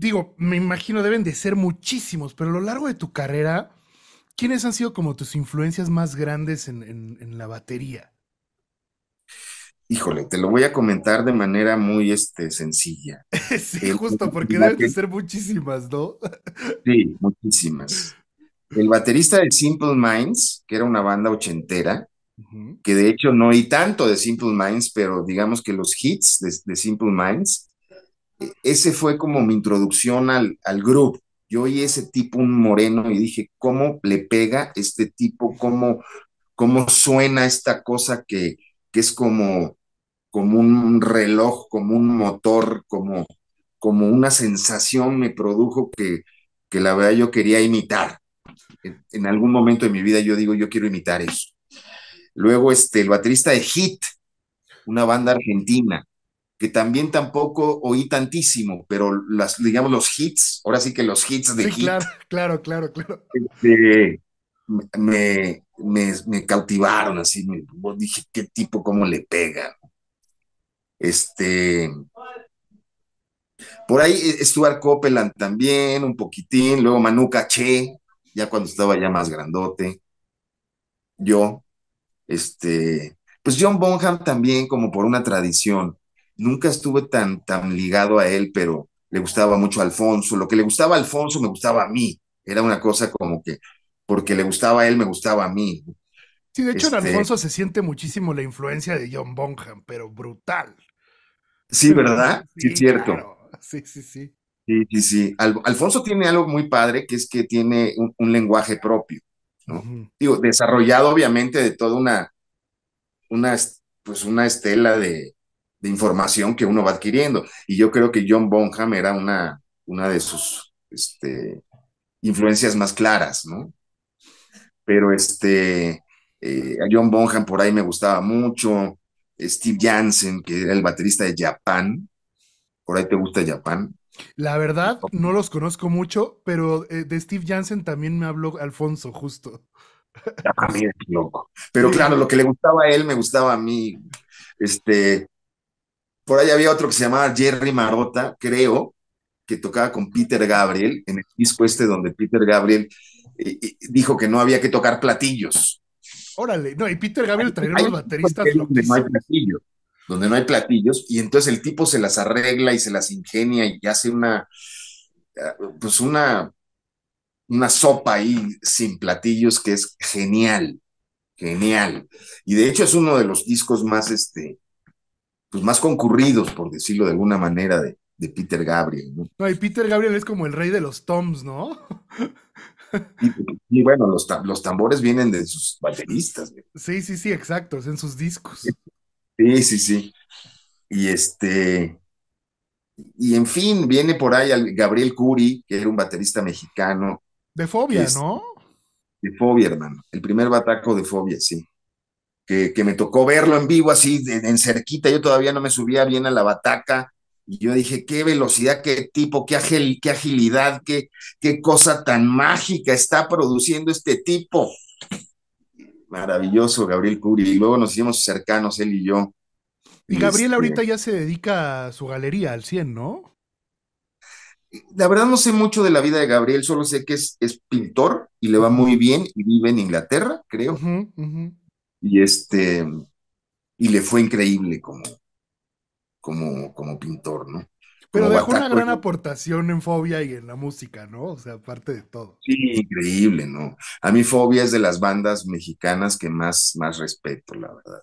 digo, me imagino deben de ser muchísimos, pero a lo largo de tu carrera, ¿quiénes han sido como tus influencias más grandes en, la batería? Híjole, te lo voy a comentar de manera muy este, sencilla. sí, justo, porque deben de ser muchísimas, ¿no? sí, muchísimas. El baterista de Simple Minds, que era una banda ochentera, que de hecho no hay tanto de Simple Minds, pero digamos que los hits de Simple Minds eh, ese fue como mi introducción al, grupo. Yo oí ese tipo, un moreno, y dije, ¿cómo le pega este tipo? ¿Cómo, cómo suena esta cosa que, es como, como un reloj, como un motor, como, como una sensación me produjo que, que la verdad yo quería imitar. En, algún momento de mi vida yo digo, yo quiero imitar eso. Luego, este, el baterista de Hit, una banda argentina, que también tampoco oí tantísimo, pero las, digamos, los hits, ahora sí que los hits de sí, Claro, claro, claro, claro. Este, me, me, cautivaron, así, dije, qué tipo, cómo le pega. Este. Por ahí eh, Stuart Copeland también, un poquitín, luego Manuca Che, ya cuando estaba ya más grandote. Yo, este, pues John Bonham también, como por una tradición nunca estuve tan, tan ligado a él, pero le gustaba mucho Alfonso. Lo que le gustaba a Alfonso me gustaba a mí. Era una cosa como que porque le gustaba a él, me gustaba a mí. Sí, de hecho en este Alfonso se siente muchísimo la influencia de John Bonham, pero brutal. Sí, ¿verdad? Sí, cierto. Sí, sí, sí. Sí, sí, sí. Alfonso tiene algo muy padre, que es que tiene un, lenguaje propio, ¿no? Digo, desarrollado obviamente de toda una, una, pues una estela de, de información que uno va adquiriendo. Y yo creo que John Bonham era una, una de sus este, influencias más claras, ¿no? Pero este, eh, a John Bonham por ahí me gustaba mucho, Steve Jansen, que era el baterista de Japan, por ahí te gusta Japan. La verdad, no los conozco mucho, pero eh, de Steve Jansen también me habló Alfonso, justo. Ah, mí es loco. Pero claro, lo que le gustaba a él me gustaba a mí. Este, por ahí había otro que se llamaba Jerry Marota, creo, que tocaba con Peter Gabriel en el disco este donde Peter Gabriel eh, eh, dijo que no había que tocar platillos. Órale, no, y Peter Gabriel traía los bateristas. Donde no hay platillos, donde no hay platillos, y entonces el tipo se las arregla y se las ingenia y hace una, eh, pues una, una sopa ahí sin platillos que es genial, genial. Y de hecho es uno de los discos más, este, pues, más concurridos, por decirlo de alguna manera, de, de Peter Gabriel. ¿no? y Peter Gabriel es como el rey de los toms, ¿no? Y, bueno, los, tambores vienen de sus bateristas. Sí, sí, sí, exacto, es en sus discos. Sí, sí, sí. Y este, y en fin, viene por ahí al Gabriel Curi, que era un baterista mexicano. De fobia, ¿no? De fobia, hermano. El primer bataco de fobia, sí que, me tocó verlo en vivo así, en cerquita, yo todavía no me subía bien a la bataca, y yo dije, qué velocidad, qué tipo, qué, qué agilidad, qué, qué cosa tan mágica está produciendo este tipo. Maravilloso, Gabriel Curi. Y luego nos hicimos cercanos, él y yo. Y Gabriel este, ahorita ya se dedica a su galería al 100, ¿no? La verdad no sé mucho de la vida de Gabriel, solo sé que es, pintor y le va muy bien y vive en Inglaterra, creo. Y este, y le fue increíble como, como, como pintor, ¿no? Pero dejó una gran aportación en Fobia y en la música, ¿no? O sea, aparte de todo. Sí, increíble, ¿no? A mí Fobia es de las bandas mexicanas que más, más respeto, la verdad.